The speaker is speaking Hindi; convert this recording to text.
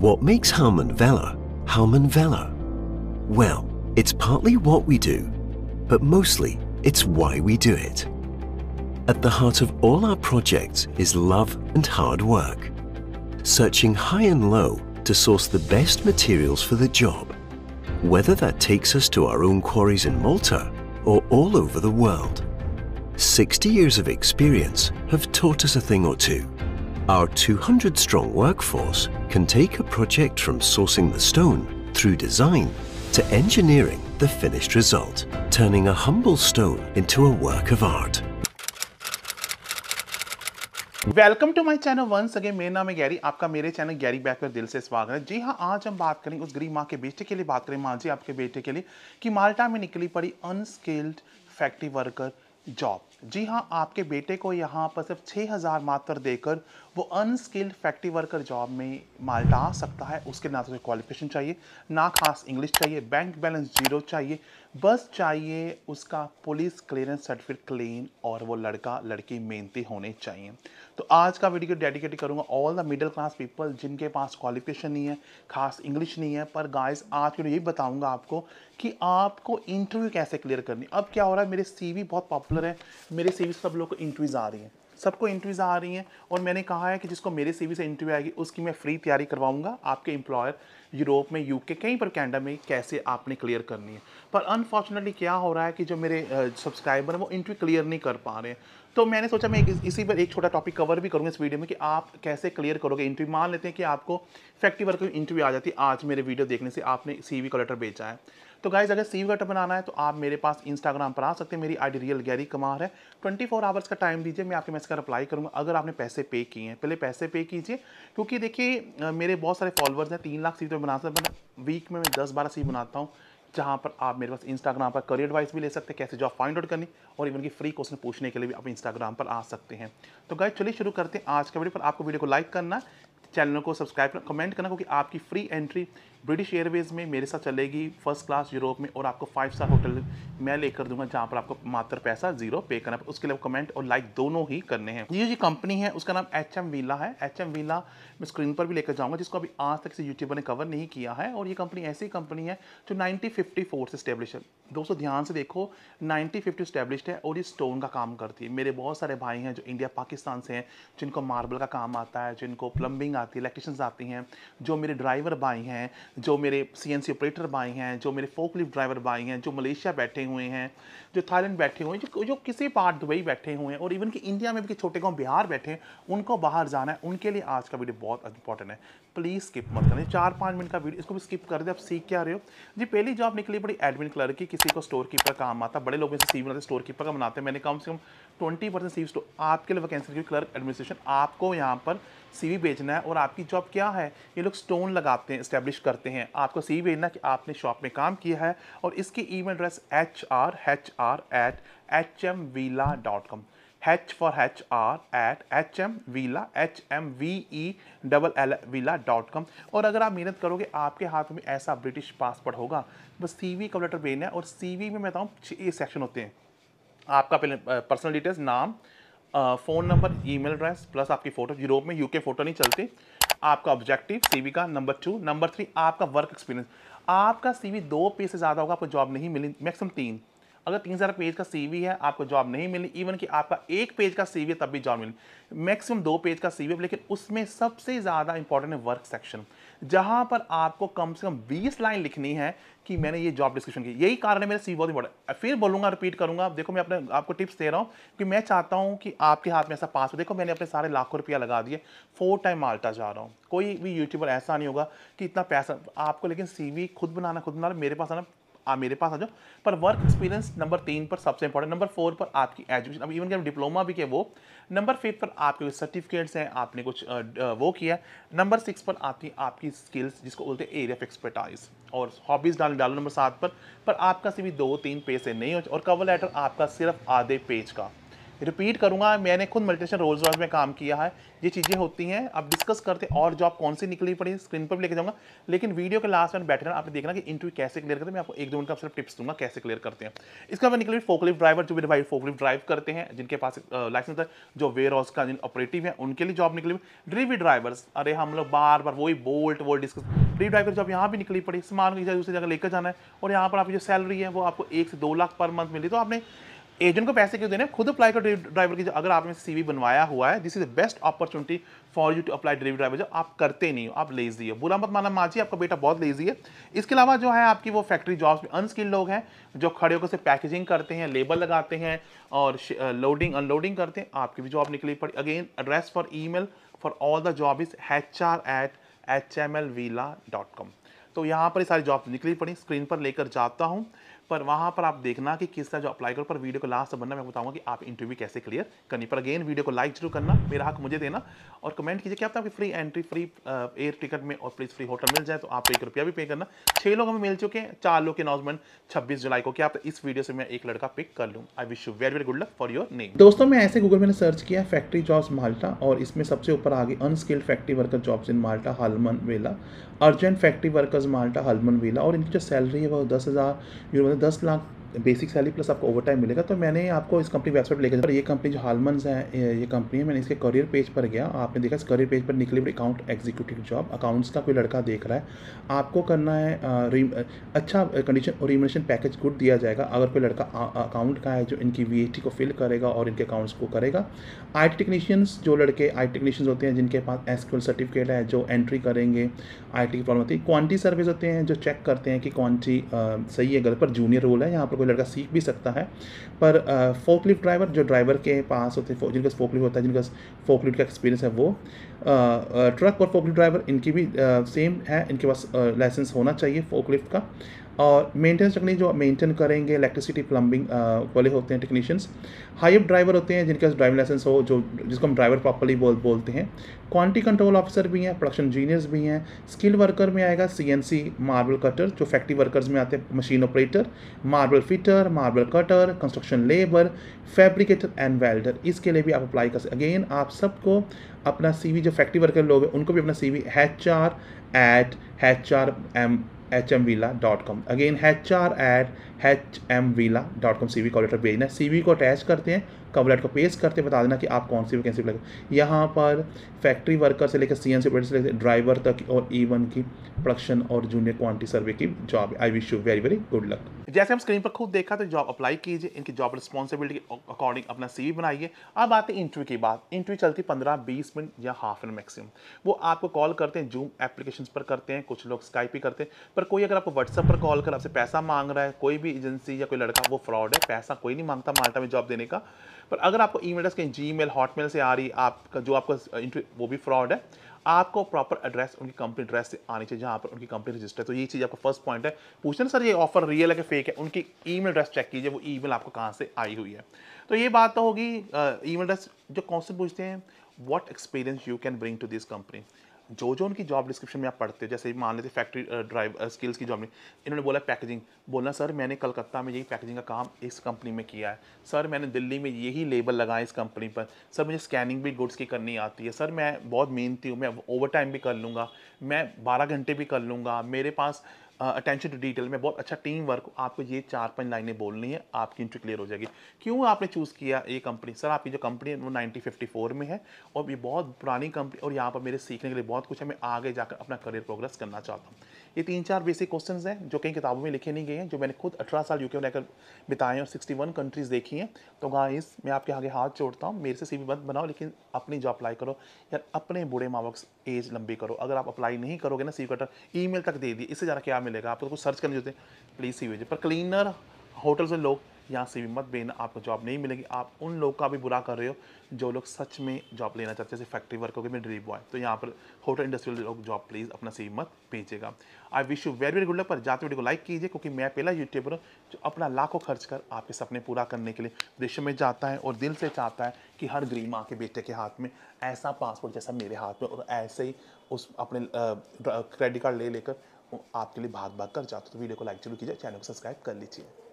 What makes Harman Vela Harman Vela? Well, it's partly what we do, but mostly it's why we do it. At the heart of all our projects is love and hard work, searching high and low to source the best materials for the job, whether that takes us to our own quarries in Malta or all over the world. 60 years of experience have taught us a thing or two Our 200-strong workforce can take a project from sourcing the stone through design to engineering the finished result, turning a humble stone into a work of art. Welcome to my channel once again मेरा नाम है गैरी आपका मेरे चैनल गैरी बैक पर दिल से स्वागत है जी हाँ आज हम बात करेंगे उस गरीब माँ के बेटे के लिए बात करें माँ जी आपके बेटे के लिए कि माल्टा में निकली पड़ी अनस्किल्ड फैक्ट्री वर्कर जॉब जी हाँ आपके बेटे को यहाँ पर सिर्फ छः हज़ार मात्र देकर वो अनस्किल्ड फैक्ट्री वर्कर जॉब में माल डाल सकता है उसके ना तो क्वालिफिकेशन चाहिए ना खास इंग्लिश चाहिए बैंक बैलेंस जीरो चाहिए बस चाहिए उसका पुलिस क्लियरेंस सर्टिफिकेट क्लीन और वो लड़का लड़की मेहनती होने चाहिए तो आज का वीडियो डेडिकेट करूँगा all the middle class people जिनके पास क्वालिफिकेशन नहीं है खास इंग्लिश नहीं है पर गाइस आज के यही बताऊँगा आपको कि आपको इंटरव्यू कैसे क्लियर करनी अब क्या हो रहा है मेरे सी बहुत पॉपुलर है मेरे सी सब लोग को इंटरव्यूज़ आ रही हैं सबको इंटरव्यूज़ आ रही हैं और मैंने कहा है कि जिसको मेरे सीवी से इंटरव्यू आएगी उसकी मैं फ्री तैयारी करवाऊंगा आपके एम्प्लॉयर यूरोप में यूके कहीं पर कैनेडा में कैसे आपने क्लियर करनी है पर अनफॉर्चुनेटली क्या हो रहा है कि जो मेरे सब्सक्राइबर हैं वो इंटरव्यू क्लियर नहीं कर पा रहे हैं तो मैंने सोचा मैं इसी पर एक छोटा टॉपिक कवर भी करूँगा इस वीडियो में कि आप कैसे क्लियर करोगे इंटरव्यू मान लेते हैं कि आपको फैक्ट्री वर्क की इंटरव्यू आ जाती है आज मेरे वीडियो देखने से आपने सी वी का लेटर भेजा है तो गाइज अगर सी वी कलेक्टर लेटर बनाना है तो आप मेरे पास इंस्टाग्राम पर आ सकते हैं मेरी I D real Gary Kumar है ट्वेंटी फोर आवर्स का टाइम दीजिए मैं आपके मैसेज का रिप्लाई करूँगा अगर आपने पैसे पे किए हैं पहले पैसे पे कीजिए क्योंकि देखिए मेरे बहुत सारे फॉलोअर्स हैं तीन लाख सी तो बना सकते वीक में मैं दस बारह सी बनाता हूँ जहाँ पर आप मेरे पास इंस्टाग्राम पर करियर एडवाइस भी ले सकते हैं कैसे जॉब फाइंड आउट करनी और इवन की फ्री क्वेश्चन पूछने के लिए भी आप इंस्टाग्राम पर आ सकते हैं तो गाइज चलिए शुरू करते हैं आज का वीडियो पर आपको वीडियो को लाइक करना चैनल को सब्सक्राइब करना कमेंट करना क्योंकि आपकी फ्री एंट्री ब्रिटिश एयरवेज़ में मेरे साथ चलेगी फर्स्ट क्लास यूरोप में और आपको फाइव स्टार होटल मैं लेकर दूंगा जहां पर आपको मात्र पैसा जीरो पे करना उसके लिए कमेंट और लाइक दोनों ही करने हैं ये जो कंपनी है उसका नाम एच एम वीला है एच एम वीला मैं स्क्रीन पर भी लेकर जाऊँगा जिसको अभी आज तक किसी यूट्यूबर ने कवर नहीं किया है और ये कंपनी ऐसी कंपनी है जो नाइनटीन फिफ्टी फोर से स्टैब्लिश है दोस्तों ध्यान से देखो नाइनटीन फिफ्टी स्टैब्लिश है और ये स्टोन का काम करती है मेरे बहुत सारे भाई हैं जो इंडिया पाकिस्तान से हैं जिनको मार्बल का काम आता है जिनको प्लम्बिंग आती है इलेक्ट्रिशंस आती हैं जो मेरे ड्राइवर भाई हैं जो मेरे सी एन सी ऑपरेटर भाई हैं जो मेरे फोकलिफ्ट ड्राइवर भाई हैं जो मलेशिया बैठे हुए हैं जो थाईलैंड बैठे हुए हैं जो जो किसी पार्ट दुबई बैठे हुए हैं और इवन कि इंडिया में भी छोटे गाँव बिहार बैठे हैं उनको बाहर जाना है उनके लिए आज का वीडियो बहुत इंपॉर्टेंट है प्लीज़ स्किप मत करें चार पाँच मिनट का वीडियो इसको भी स्किप कर दे आप सीख क्या रहे हो जी पहली जॉब निकली बड़ी एडमिन क्लर्क की किसी को स्टोर कीपर काम आता बड़े लोग से सी बनाते स्टोर कीपर का बनाते हैं मैंने कम से कम ट्वेंटी परसेंट सीव आपके लिए वैकेंसी क्लर्क एडमिनिस्ट्रेशन आपको यहाँ पर सीवी भेजना है और आपकी जॉब क्या है ये लोग स्टोन लगाते हैं इस्टेब्लिश करते हैं आपको सीवी भेजना कि आपने शॉप में काम किया है और इसकी email address H R H R at H M Vella dot com H for H R at H M Vella H M V E double L Vella dot com और अगर आप मेहनत करोगे आपके हाथ में ऐसा ब्रिटिश पासपोर्ट होगा तो बस सी वी का लेटर भेजना है और सी वी में मैं बताऊँ छः सेक्शन होते हैं आपका पहले पर्सनल डिटेल्स नाम phone number email address plus आपकी फ़ोटो यूरोप में यूके फ़ोटो नहीं चलती आपका ऑब्जेक्टिव सीवी का नंबर टू नंबर थ्री आपका वर्क एक्सपीरियंस आपका सीवी दो पेज से ज़्यादा होगा आपको जॉब नहीं मिली मैक्सिमम तीन अगर तीन हज़ार पेज का सीवी है आपको जॉब नहीं मिली इवन कि आपका एक पेज का सीवी है तब भी जॉब मिली मैक्सिमम दो पेज का सीवी है लेकिन उसमें सबसे ज़्यादा इंपॉर्टेंट है वर्क सेक्शन जहां पर आपको कम से कम 20 लाइन लिखनी है कि मैंने ये जॉब डिस्क्रिप्शन की यही कारण है मेरे सी बहुत इंपॉर्टेंट फिर बोलूंगा रिपीट करूंगा देखो मैं अपने आपको टिप्स दे रहा हूं कि मैं चाहता हूं कि आपके हाथ में ऐसा पास हो देखो मैंने अपने सारे लाखों रुपया लगा दिए फोर टाइम माल्टा जा रहा हूं कोई भी यूट्यूबर ऐसा नहीं होगा कि इतना पैसा आपको लेकिन सी खुद बनाना खुद बनाना मेरे पास आना आप मेरे पास आ जाओ पर वर्क एक्सपीरियंस नंबर तीन पर सबसे इंपॉर्टेंट नंबर फोर पर आपकी एजुकेशन अब इवन के डिप्लोमा भी किया वो नंबर फाइव पर आपके कुछ सर्टिफिकेट्स हैं आपने कुछ वो किया नंबर सिक्स पर आपकी आपकी स्किल्स जिसको बोलते हैं एरिया ऑफ एक्सपर्टाइज और हॉबीज़ डाल डालो नंबर सात पर पर आपका सिर्फ दो तीन पेज से नहीं हो और कवर लेटर आपका सिर्फ आधे पेज का रिपीट करूँगा मैंने खुद मल्टीनेशनल रोल्स रॉयस में काम किया है ये चीज़ें होती हैं आप डिस्कस करते हैं और जॉब कौन सी निकली पड़ी स्क्रीन पर भी लेके जाऊँगा लेकिन वीडियो के लास्ट में बैठे आपने देखना कि इंटरव्यू कैसे क्लियर करते हैं मैं आपको एक दो मिनट का सिर्फ टिप्स दूंगा कैसे क्लियर करते हैं इसका बाद निकली फोकलिफ ड्राइवर जो भी फोकलिफ ड्राइव करते हैं जिनके पास लाइसेंस है जो वेयर हाउस का जिन ऑपरेटिव है उनके लिए जॉब निकली ड्रीवी ड्राइवर्स अरे हम लोग बार बार वही बोल्ट वो डिस्कस ड्री ड्राइवर जॉब यहाँ भी निकली पड़ी सामान दूसरी जगह लेकर जाना है और यहाँ पर आपकी जो सैलरी है वो आपको एक से दो लाख पर मंथ मिली तो आपने एजेंट को पैसे क्यों देने खुद अप्लाई कर ड्राइवर की अगर आपने सीवी बनवाया हुआ है this is the best opportunity for you to apply delivery driver जो आप करते नहीं हो आप लेजी हो बुरा मत माना माजी आपका बेटा बहुत लेजी है इसके अलावा जो है आपकी वो फैक्ट्री जॉब्स में अनस्किल्ड लोग हैं जो खड़े होकर से पैकेजिंग करते हैं लेबर लगाते हैं और लोडिंग अनलोडिंग करते हैं आपकी भी जॉब निकली पड़ी again address for email for all the job is H R at H M L Vella dot com तो यहाँ पर सारी जॉब निकली पड़ी स्क्रीन पर लेकर जाता हूँ पर वहाँ पर आप देखना कि किस तरह जो अप्लाई करो पर वीडियो को लास्ट बनना मैं बताऊंगा कि आप इंटरव्यू कैसे क्लियर करनी पर अगेन वीडियो को लाइक जरूर करना मेरा हक मुझे देना और कमेंट कीजिए कि आप आपकी free entry free air ticket में और प्लीज़ फ्री होटल मिल जाए तो आप एक रुपया भी पे करना छः लोग हमें मिल चुके हैं चार लोग के अनाउंसमेंट छब्बीस जुलाई को कि आप इस वीडियो से मैं एक लड़का पिक कर लूँ I wish you very very good luck for your name दोस्तों मैं ऐसे गूगल मैंने सर्च किया फैक्ट्री जॉब्स माल्टा और इसमें सबसे ऊपर आगे unskilled factory worker jobs in Malta Halmann Vella urgent factory workers Malta Halmann Vella और इनकी जो सैलरी है वो दस हज़ार यूरो दस लाख बेसिक सैलरी प्लस आपको ओवर टाइम मिलेगा तो मैंने आपको इस कंपनी वेबसाइट लेकर पर ये कंपनी जो हालमंस है ये कंपनी है मैंने इसके करियर पेज पर गया आपने देखा इस करियर पेज पर निकली हुई अकाउंट एग्जीक्यूटिव जॉब अकाउंट्स का कोई लड़का देख रहा है आपको करना है आ, अच्छा कंडीशन और रिमोनेशन पैकेज गुड दिया जाएगा अगर कोई लड़का अकाउंट का है जो इनकी वी को फिल करेगा और इनके अकाउंट्स को करेगा आई टेक्नीशियंस जो लड़के आई टेक्नीशियंस होते हैं जिनके पास एस सर्टिफिकेट है जो एंट्री करेंगे आई टी की प्रॉब्लम होती है क्वान्टी सर्विस होते हैं जो चेक करते हैं कि कौन सी सही है गलत पर जूनियर रोल है यहाँ पर कोई लड़का सीख भी सकता है पर फोकलिफ्ट ड्राइवर जो ड्राइवर के पास होते हैं जिनका फोकलिफ्ट होता है जिनका फोकलिफ्ट का एक्सपीरियंस है वो ट्रक और फोकलिफ्ट ड्राइवर इनकी भी सेम है इनके पास लाइसेंस होना चाहिए फोकलिफ्ट का और मेंटेनेंस टेक्निक जो मेंटेन करेंगे इलेक्ट्रिसिटी प्लम्बिंग uh, वाले होते हैं टेक्नीशियंस हाई अप ड्राइवर होते हैं जिनके पास ड्राइविंग लाइसेंस हो जो जिसको हम ड्राइवर प्रॉपरली बोल बोलते हैं क्वांटिटी कंट्रोल ऑफिसर भी हैं प्रोडक्शन इंजीनियर्स भी हैं स्किल वर्कर में आएगा सी मार्बल कटर जो फैक्ट्री वर्कर्स में आते हैं machine operator marble fitter marble cutter construction labour fabricator and welder इसके लिए भी आप अप्लाई कर सकते अगेन आप सबको अपना वी जो फैक्ट्री वर्कर लोग हैं उनको भी अपना V H R at H R M hmvila.com again H R at H M Vella dot com C V cover letter भेजना सी वी को अटैच करते हैं कवलेट को पेश करते बता देना कि आप कौन सी वैकेंसी लगे यहाँ पर फैक्ट्री वर्कर से लेकर सी एन सी से लेकर ड्राइवर तक और ईवन e की प्रोडक्शन और जूनियर क्वान्टिटी सर्वे की job I wish you very very good luck जैसे हम स्क्रीन पर खुद देखा तो जॉब अप्लाई कीजिए इनकी जॉब रिस्पॉन्सिबिलिटी अकॉर्डिंग अपना सी बनाइए अब आते हैं इंटरव्यू की बात इंटरव्यू चलती पंद्रह बीस मिनट या हाफ एन मैक्सिमम वो आपको कॉल करते हैं जूम एप्लीकेशन पर करते हैं कुछ लोग स्काइप ही करते हैं पर कोई अगर आपको व्हाट्सअप पर कॉल कर आपसे पैसा मांग रहा है कोई भी एजेंसी या कोई लड़का वो फ्रॉड है पैसा कोई नहीं मांगता माल्टा में जॉब देने का पर अगर आपको ई मेल एड्रेस कहीं जी मेल हॉटमेल से आ रही आपका जो आपका uh, वो भी फ्रॉड है आपको प्रॉपर एड्रेस उनकी कंपनी एड्रेस से आनी चाहिए जहाँ पर उनकी कंपनी रजिस्टर है तो ये चीज़ आपका फर्स्ट पॉइंट है पूछते ना सर ये ऑफर रियल है कि फेक है उनकी ई मेल एड्रेस चेक कीजिए वो ई मेल आपको कहाँ से आई हुई है तो ये बात तो होगी ई मेल एड्रेस जो कौन से पूछते हैं what experience you can bring to this company जो जो उनकी जॉब डिस्क्रिप्शन में आप पढ़ते हो जैसे मान लेते फैक्ट्री ड्राइव स्किल्स की जॉब में इन्होंने बोला पैकेजिंग बोला सर मैंने कलकत्ता में यही पैकेजिंग का काम इस कंपनी में किया है सर मैंने दिल्ली में यही लेबल लगाया इस कंपनी पर सर मुझे स्कैनिंग भी गुड्स की करनी आती है सर मैं बहुत मेहनती हूँ मैं ओवर टाइम भी कर लूँगा मैं बारह घंटे भी कर लूँगा मेरे पास अटेंशन टू डिटेल में बहुत अच्छा टीम वर्क आपको ये चार पांच लाइनें बोलनी है आपकी इंट्री क्लियर हो जाएगी क्यों आपने चूज़ किया ये कंपनी सर आपकी जो कंपनी है वो नाइनटीन में है और ये बहुत पुरानी कंपनी और यहाँ पर मेरे सीखने के लिए बहुत कुछ है मैं आगे जाकर अपना करियर प्रोग्रेस करना चाहता हूँ ये तीन चार बेसिक क्वेश्चन हैं जो कई किताबों में लिखे नहीं गए हैं जो मैंने खुद अठारह साल यूके में रहकर बिताए हैं और सिक्सटी वन कंट्रीज़ देखी हैं तो इस मैं आपके आगे हाथ जोड़ता हूँ मेरे से सीवी बंद बनाओ लेकिन अपनी जॉब अप्लाई करो या अपने बूढ़े माँ बाप पेज लंबी करो अगर आप अप्लाई नहीं करोगे ना सी कटर ई तक दे दिए इससे ज़्यादा क्या मिलेगा आपको तो कुछ सर्च करने होते हैं प्लीज़ सी पर क्लीनर होटल्स में लोग यहाँ से भी मत बेना आपको जॉब नहीं मिलेगी आप उन लोग का भी बुरा कर रहे हो जो लोग सच में जॉब लेना चाहते हैं जैसे फैक्ट्री वर्क हो में ड्रीम बॉय तो यहाँ पर होटल इंडस्ट्री लोग जॉब प्लीज़ अपना सी मत भेजेगा I wish you very very good luck पर जाते वीडियो को लाइक कीजिए क्योंकि मैं पहला यूट्यूबर हूँ जो अपना लाखों खर्च कर आपके सपने पूरा करने के लिए देश में जाता है और दिल से चाहता है कि हर गरीब माँ के बेटे के हाथ में ऐसा पासपोर्ट जैसा मेरे हाथ में और ऐसे ही उस अपने क्रेडिट कार्ड ले लेकर आपके लिए भाग भाग कर जाता तो वीडियो को लाइक जरूर कीजिए चैनल को सब्सक्राइब कर लीजिए